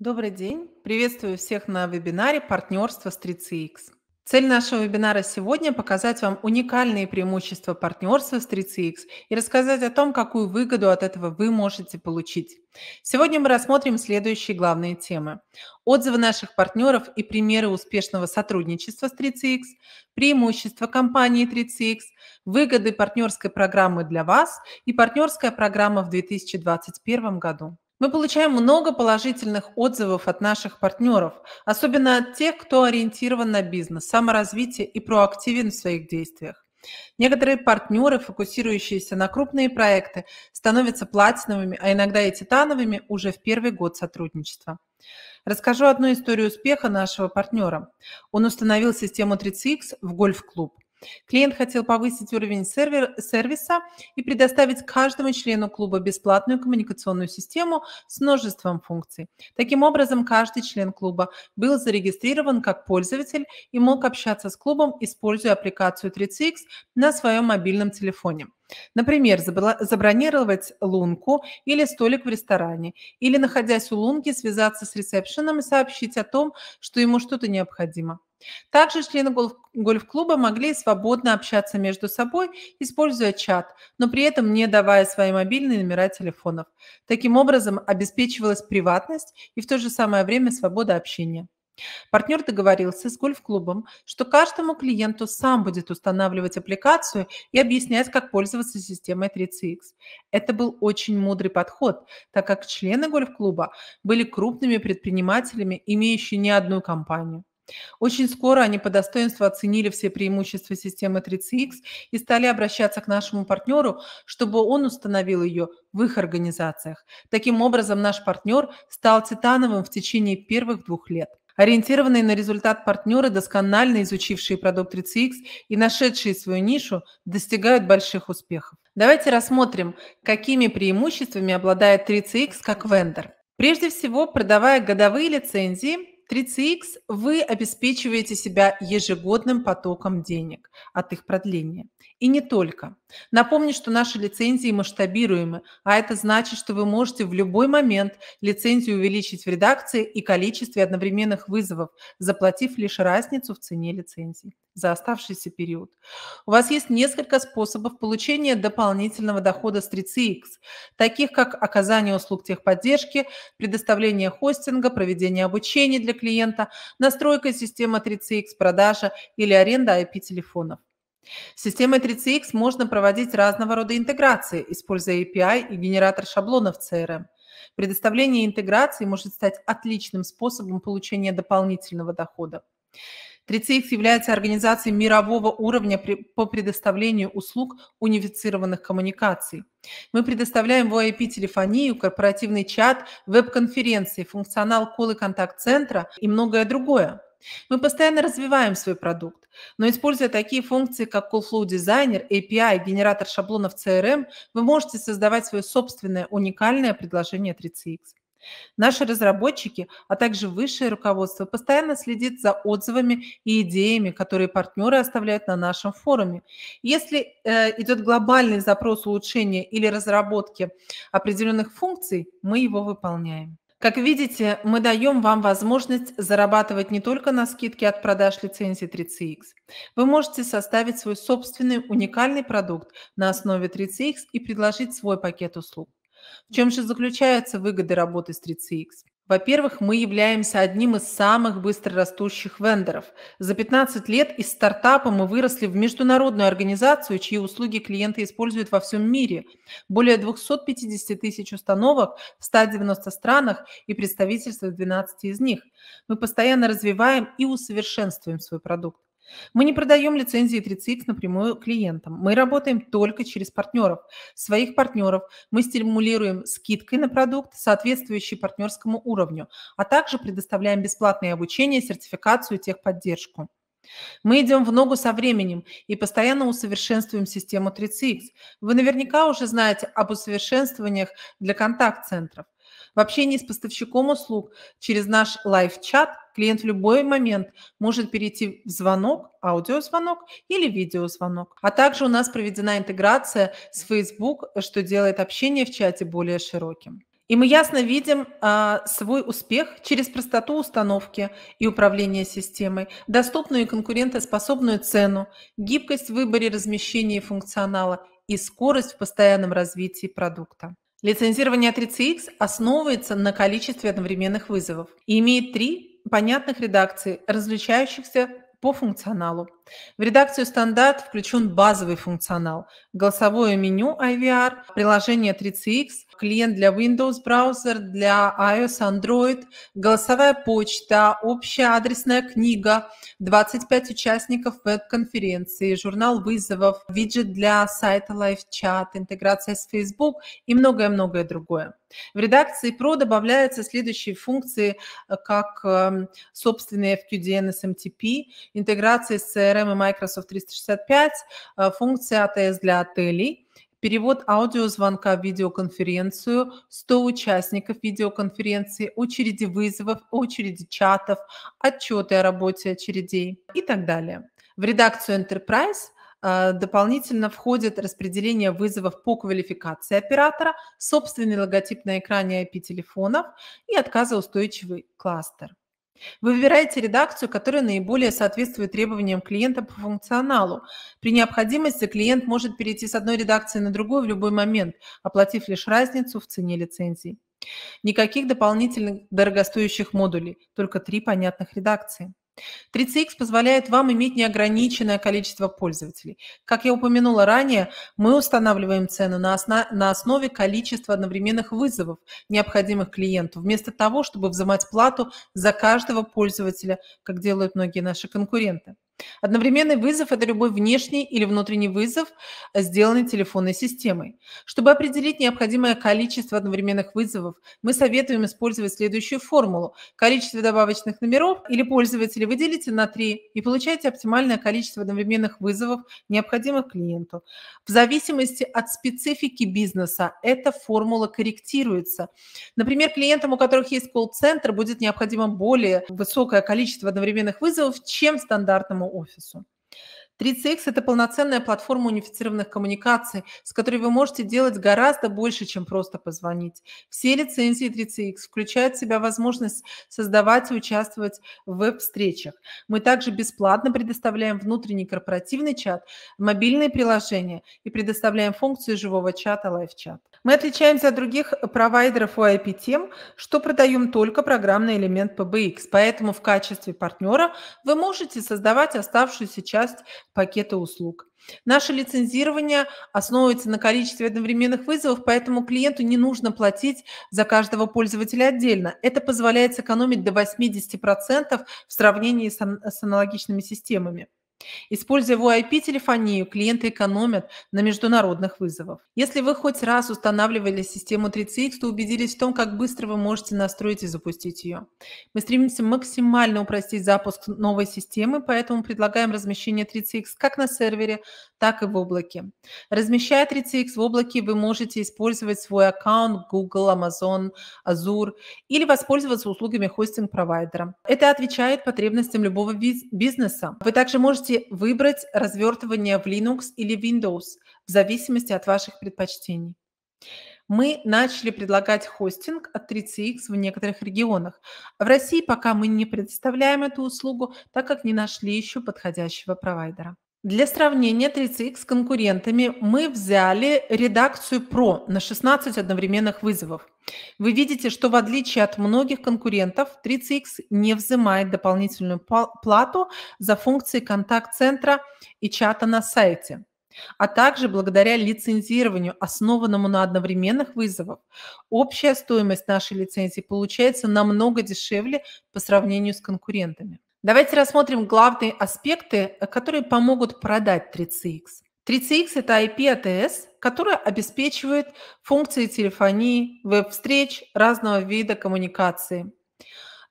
Добрый день. Приветствую всех на вебинаре «Партнерство с 3CX». Цель нашего вебинара сегодня – показать вам уникальные преимущества партнерства с 3CX и рассказать о том, какую выгоду от этого вы можете получить. Сегодня мы рассмотрим следующие главные темы. Отзывы наших партнеров и примеры успешного сотрудничества с 3CX, преимущества компании 3CX, выгоды партнерской программы для вас и партнерская программа в 2021 году. Мы получаем много положительных отзывов от наших партнеров, особенно от тех, кто ориентирован на бизнес, саморазвитие и проактивен в своих действиях. Некоторые партнеры, фокусирующиеся на крупные проекты, становятся платиновыми, а иногда и титановыми уже в первый год сотрудничества. Расскажу одну историю успеха нашего партнера. Он установил систему 3CX в гольф-клуб. Клиент хотел повысить уровень сервер, сервиса и предоставить каждому члену клуба бесплатную коммуникационную систему с множеством функций. Таким образом, каждый член клуба был зарегистрирован как пользователь и мог общаться с клубом, используя аппликацию 3CX на своем мобильном телефоне. Например, забронировать лунку или столик в ресторане, или, находясь у лунки, связаться с ресепшеном и сообщить о том, что ему что-то необходимо. Также члены гольф-клуба могли свободно общаться между собой, используя чат, но при этом не давая свои мобильные номера телефонов. Таким образом обеспечивалась приватность и в то же самое время свобода общения. Партнер договорился с гольф-клубом, что каждому клиенту сам будет устанавливать аппликацию и объяснять, как пользоваться системой 3CX. Это был очень мудрый подход, так как члены гольф-клуба были крупными предпринимателями, имеющими не одну компанию. Очень скоро они по достоинству оценили все преимущества системы 3CX и стали обращаться к нашему партнеру, чтобы он установил ее в их организациях. Таким образом, наш партнер стал титановым в течение первых двух лет – Ориентированные на результат партнеры, досконально изучившие продукт 3CX и нашедшие свою нишу, достигают больших успехов. Давайте рассмотрим, какими преимуществами обладает 3CX как вендор. Прежде всего, продавая годовые лицензии, 3CX вы обеспечиваете себя ежегодным потоком денег от их продления. И не только. Напомню, что наши лицензии масштабируемы, а это значит, что вы можете в любой момент лицензию увеличить в редакции и количестве одновременных вызовов, заплатив лишь разницу в цене лицензии за оставшийся период. У вас есть несколько способов получения дополнительного дохода с 3CX, таких как оказание услуг техподдержки, предоставление хостинга, проведение обучения для клиента, настройка системы 3CX продажа или аренда IP-телефонов. С системой 3CX можно проводить разного рода интеграции, используя API и генератор шаблонов CRM. Эм. Предоставление интеграции может стать отличным способом получения дополнительного дохода. 3CX является организацией мирового уровня при, по предоставлению услуг унифицированных коммуникаций. Мы предоставляем VIP-телефонию, корпоративный чат, веб-конференции, функционал колы контакт-центра и многое другое. Мы постоянно развиваем свой продукт, но используя такие функции, как Call Flow Designer, API, генератор шаблонов CRM, вы можете создавать свое собственное уникальное предложение 3CX. Наши разработчики, а также высшее руководство постоянно следит за отзывами и идеями, которые партнеры оставляют на нашем форуме. Если э, идет глобальный запрос улучшения или разработки определенных функций, мы его выполняем. Как видите, мы даем вам возможность зарабатывать не только на скидке от продаж лицензии 3CX. Вы можете составить свой собственный уникальный продукт на основе 3CX и предложить свой пакет услуг. В чем же заключаются выгоды работы с 3CX? Во-первых, мы являемся одним из самых быстрорастущих вендоров. За 15 лет из стартапа мы выросли в международную организацию, чьи услуги клиенты используют во всем мире. Более 250 тысяч установок в 190 странах и представительства в 12 из них. Мы постоянно развиваем и усовершенствуем свой продукт. Мы не продаем лицензии 30 напрямую клиентам. Мы работаем только через партнеров, своих партнеров. Мы стимулируем скидкой на продукт, соответствующий партнерскому уровню, а также предоставляем бесплатное обучение, сертификацию и техподдержку. Мы идем в ногу со временем и постоянно усовершенствуем систему 3CX. Вы наверняка уже знаете об усовершенствованиях для контакт-центров. В общении с поставщиком услуг через наш лайв-чат клиент в любой момент может перейти в звонок, аудиозвонок или видеозвонок. А также у нас проведена интеграция с Facebook, что делает общение в чате более широким. И мы ясно видим а, свой успех через простоту установки и управления системой, доступную и конкурентоспособную цену, гибкость в выборе размещения и функционала и скорость в постоянном развитии продукта. Лицензирование 3CX основывается на количестве одновременных вызовов и имеет три понятных редакции, различающихся по функционалу. В редакцию «Стандарт» включен базовый функционал. Голосовое меню IVR, приложение 3CX, клиент для Windows, браузер для iOS, Android, голосовая почта, общая адресная книга, 25 участников веб-конференции, журнал вызовов, виджет для сайта LiveChat, интеграция с Facebook и многое-многое другое. В редакции PRO добавляются следующие функции, э, как эм, собственные FQDN SMTP, интеграция с CRM, CRM Microsoft 365, э, функция АТС для отелей, перевод аудиозвонка в видеоконференцию, 100 участников видеоконференции, очереди вызовов, очереди чатов, отчеты о работе очередей и так далее. В редакцию Enterprise э, дополнительно входит распределение вызовов по квалификации оператора, собственный логотип на экране IP-телефонов и отказоустойчивый кластер. Вы выбираете редакцию, которая наиболее соответствует требованиям клиента по функционалу. При необходимости клиент может перейти с одной редакции на другую в любой момент, оплатив лишь разницу в цене лицензии. Никаких дополнительных дорогостоящих модулей, только три понятных редакции. 3CX позволяет вам иметь неограниченное количество пользователей. Как я упомянула ранее, мы устанавливаем цену на, осно- на основе количества одновременных вызовов, необходимых клиенту, вместо того, чтобы взимать плату за каждого пользователя, как делают многие наши конкуренты. Одновременный вызов – это любой внешний или внутренний вызов, э, сделанный телефонной системой. Чтобы определить необходимое количество одновременных вызовов, мы советуем использовать следующую формулу. Количество добавочных номеров или пользователей выделите на 3 и получаете оптимальное количество одновременных вызовов, необходимых клиенту. В зависимости от специфики бизнеса эта формула корректируется. Например, клиентам, у которых есть колл-центр, будет необходимо более высокое количество одновременных вызовов, чем стандартному no office. 3CX – это полноценная платформа унифицированных коммуникаций, с которой вы можете делать гораздо больше, чем просто позвонить. Все лицензии 3CX включают в себя возможность создавать и участвовать в веб-встречах. Мы также бесплатно предоставляем внутренний корпоративный чат, мобильные приложения и предоставляем функцию живого чата LiveChat. Мы отличаемся от других провайдеров OIP тем, что продаем только программный элемент PBX, поэтому в качестве партнера вы можете создавать оставшуюся часть пакета услуг. Наше лицензирование основывается на количестве одновременных вызовов, поэтому клиенту не нужно платить за каждого пользователя отдельно. Это позволяет сэкономить до 80% в сравнении с аналогичными системами. Используя VoIP-телефонию, клиенты экономят на международных вызовах. Если вы хоть раз устанавливали систему 3CX, то убедились в том, как быстро вы можете настроить и запустить ее. Мы стремимся максимально упростить запуск новой системы, поэтому предлагаем размещение 3CX как на сервере, так и в облаке. Размещая 3CX в облаке, вы можете использовать свой аккаунт Google, Amazon, Azure или воспользоваться услугами хостинг-провайдера. Это отвечает потребностям любого бизнеса. Вы также можете выбрать развертывание в Linux или Windows в зависимости от ваших предпочтений мы начали предлагать хостинг от 3CX в некоторых регионах. В России пока мы не предоставляем эту услугу, так как не нашли еще подходящего провайдера. Для сравнения 3CX с конкурентами мы взяли редакцию PRO на 16 одновременных вызовов. Вы видите, что в отличие от многих конкурентов, 3CX не взимает дополнительную плату за функции контакт-центра и чата на сайте. А также благодаря лицензированию, основанному на одновременных вызовах, общая стоимость нашей лицензии получается намного дешевле по сравнению с конкурентами. Давайте рассмотрим главные аспекты, которые помогут продать 3CX. 3CX – это IP АТС, которая обеспечивает функции телефонии, веб-встреч, разного вида коммуникации.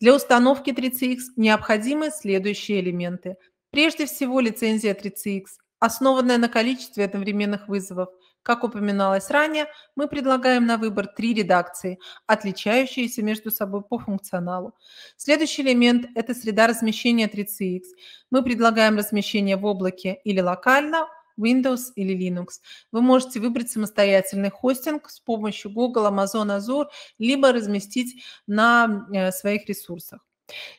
Для установки 3CX необходимы следующие элементы. Прежде всего, лицензия 3CX, основанная на количестве одновременных вызовов – как упоминалось ранее, мы предлагаем на выбор три редакции, отличающиеся между собой по функционалу. Следующий элемент – это среда размещения 3CX. Мы предлагаем размещение в облаке или локально, Windows или Linux. Вы можете выбрать самостоятельный хостинг с помощью Google, Amazon, Azure, либо разместить на э, своих ресурсах.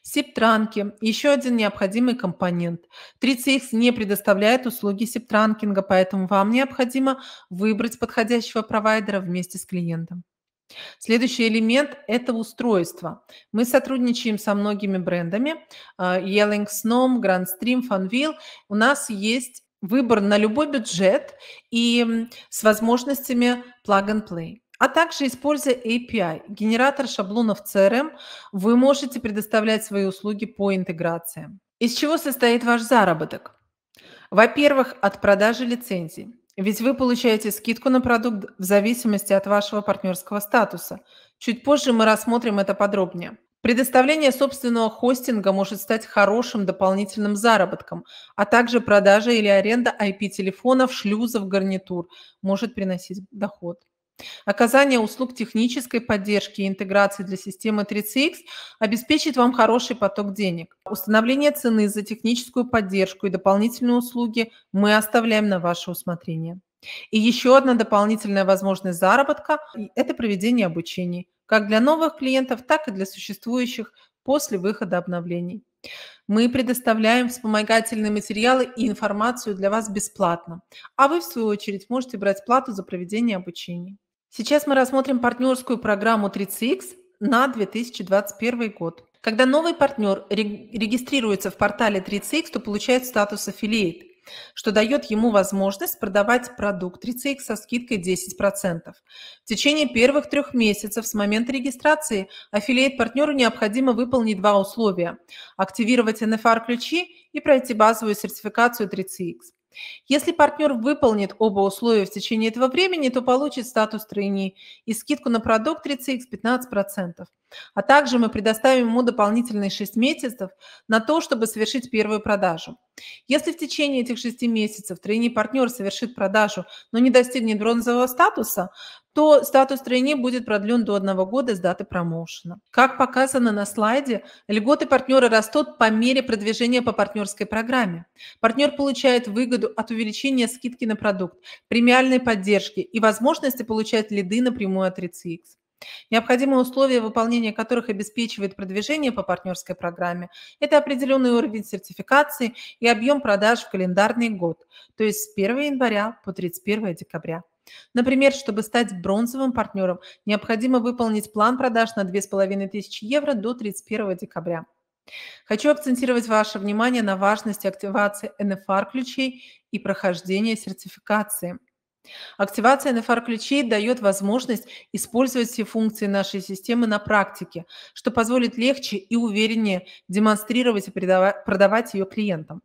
Септранки – еще один необходимый компонент. 3CX не предоставляет услуги септранкинга, поэтому вам необходимо выбрать подходящего провайдера вместе с клиентом. Следующий элемент – это устройство. Мы сотрудничаем со многими брендами а, – Yelling, Snow, Grandstream, Fanville. У нас есть выбор на любой бюджет и с возможностями plug-and-play. А также, используя API, генератор шаблонов CRM, вы можете предоставлять свои услуги по интеграциям. Из чего состоит ваш заработок? Во-первых, от продажи лицензий. Ведь вы получаете скидку на продукт в зависимости от вашего партнерского статуса. Чуть позже мы рассмотрим это подробнее. Предоставление собственного хостинга может стать хорошим дополнительным заработком, а также продажа или аренда IP-телефонов, шлюзов, гарнитур может приносить доход. Оказание услуг технической поддержки и интеграции для системы 3CX обеспечит вам хороший поток денег. Установление цены за техническую поддержку и дополнительные услуги мы оставляем на ваше усмотрение. И еще одна дополнительная возможность заработка – это проведение обучений, как для новых клиентов, так и для существующих после выхода обновлений. Мы предоставляем вспомогательные материалы и информацию для вас бесплатно, а вы, в свою очередь, можете брать плату за проведение обучения. Сейчас мы рассмотрим партнерскую программу 3CX на 2021 год. Когда новый партнер регистрируется в портале 3CX, то получает статус аффилиейт, что дает ему возможность продавать продукт 3CX со скидкой 10%. В течение первых трех месяцев с момента регистрации аффилиейт-партнеру необходимо выполнить два условия – активировать NFR-ключи и пройти базовую сертификацию 3CX. Если партнер выполнит оба условия в течение этого времени, то получит статус тройни и скидку на продукт 3x15%. А также мы предоставим ему дополнительные 6 месяцев на то, чтобы совершить первую продажу. Если в течение этих 6 месяцев тройни партнер совершит продажу, но не достигнет бронзового статуса, то статус тройни будет продлен до одного года с даты промоушена. Как показано на слайде, льготы партнера растут по мере продвижения по партнерской программе. Партнер получает выгоду от увеличения скидки на продукт, премиальной поддержки и возможности получать лиды напрямую от 3CX. Необходимые условия, выполнение которых обеспечивает продвижение по партнерской программе, это определенный уровень сертификации и объем продаж в календарный год, то есть с 1 января по 31 декабря. Например, чтобы стать бронзовым партнером, необходимо выполнить план продаж на 2500 евро до 31 декабря. Хочу акцентировать ваше внимание на важности активации NFR-ключей и прохождения сертификации. Активация NFR-ключей дает возможность использовать все функции нашей системы на практике, что позволит легче и увереннее демонстрировать и продавать ее клиентам.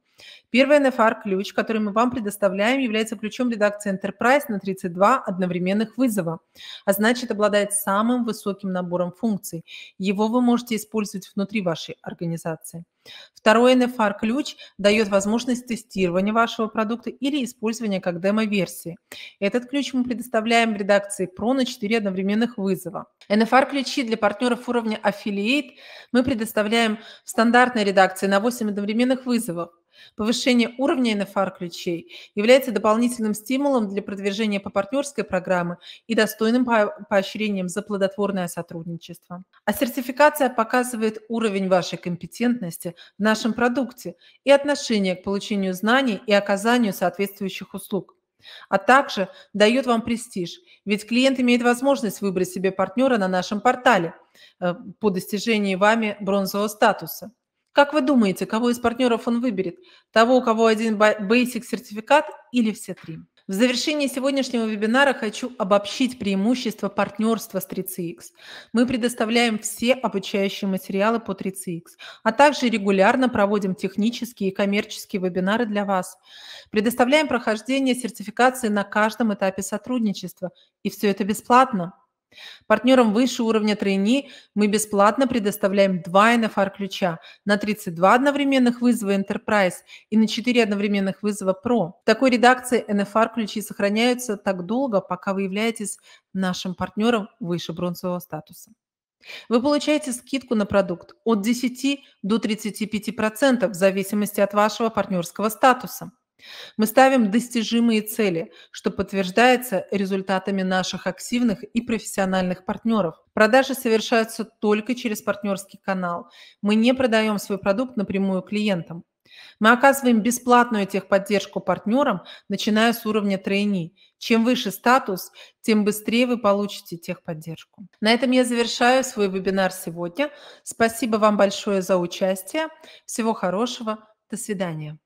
Первый NFR-ключ, который мы вам предоставляем, является ключом редакции Enterprise на 32 одновременных вызова, а значит обладает самым высоким набором функций. Его вы можете использовать внутри вашей организации. Второй NFR-ключ дает возможность тестирования вашего продукта или использования как демо-версии. Этот ключ мы предоставляем в редакции Pro на 4 одновременных вызова. NFR-ключи для партнеров уровня Affiliate мы предоставляем в стандартной редакции на 8 одновременных вызовов, Повышение уровня НФР-ключей является дополнительным стимулом для продвижения по партнерской программе и достойным поощрением за плодотворное сотрудничество. А сертификация показывает уровень вашей компетентности в нашем продукте и отношение к получению знаний и оказанию соответствующих услуг а также дает вам престиж, ведь клиент имеет возможность выбрать себе партнера на нашем портале э, по достижении вами бронзового статуса. Как вы думаете, кого из партнеров он выберет? Того, у кого один Basic сертификат или все три? В завершении сегодняшнего вебинара хочу обобщить преимущества партнерства с 3CX. Мы предоставляем все обучающие материалы по 3CX, а также регулярно проводим технические и коммерческие вебинары для вас. Предоставляем прохождение сертификации на каждом этапе сотрудничества. И все это бесплатно. Партнерам выше уровня тройни мы бесплатно предоставляем два NFR ключа на 32 одновременных вызова Enterprise и на 4 одновременных вызова Pro. В такой редакции NFR ключи сохраняются так долго, пока вы являетесь нашим партнером выше бронзового статуса. Вы получаете скидку на продукт от 10 до 35% в зависимости от вашего партнерского статуса. Мы ставим достижимые цели, что подтверждается результатами наших активных и профессиональных партнеров. Продажи совершаются только через партнерский канал. Мы не продаем свой продукт напрямую клиентам. Мы оказываем бесплатную техподдержку партнерам, начиная с уровня тройни. Чем выше статус, тем быстрее вы получите техподдержку. На этом я завершаю свой вебинар сегодня. Спасибо вам большое за участие. Всего хорошего. До свидания.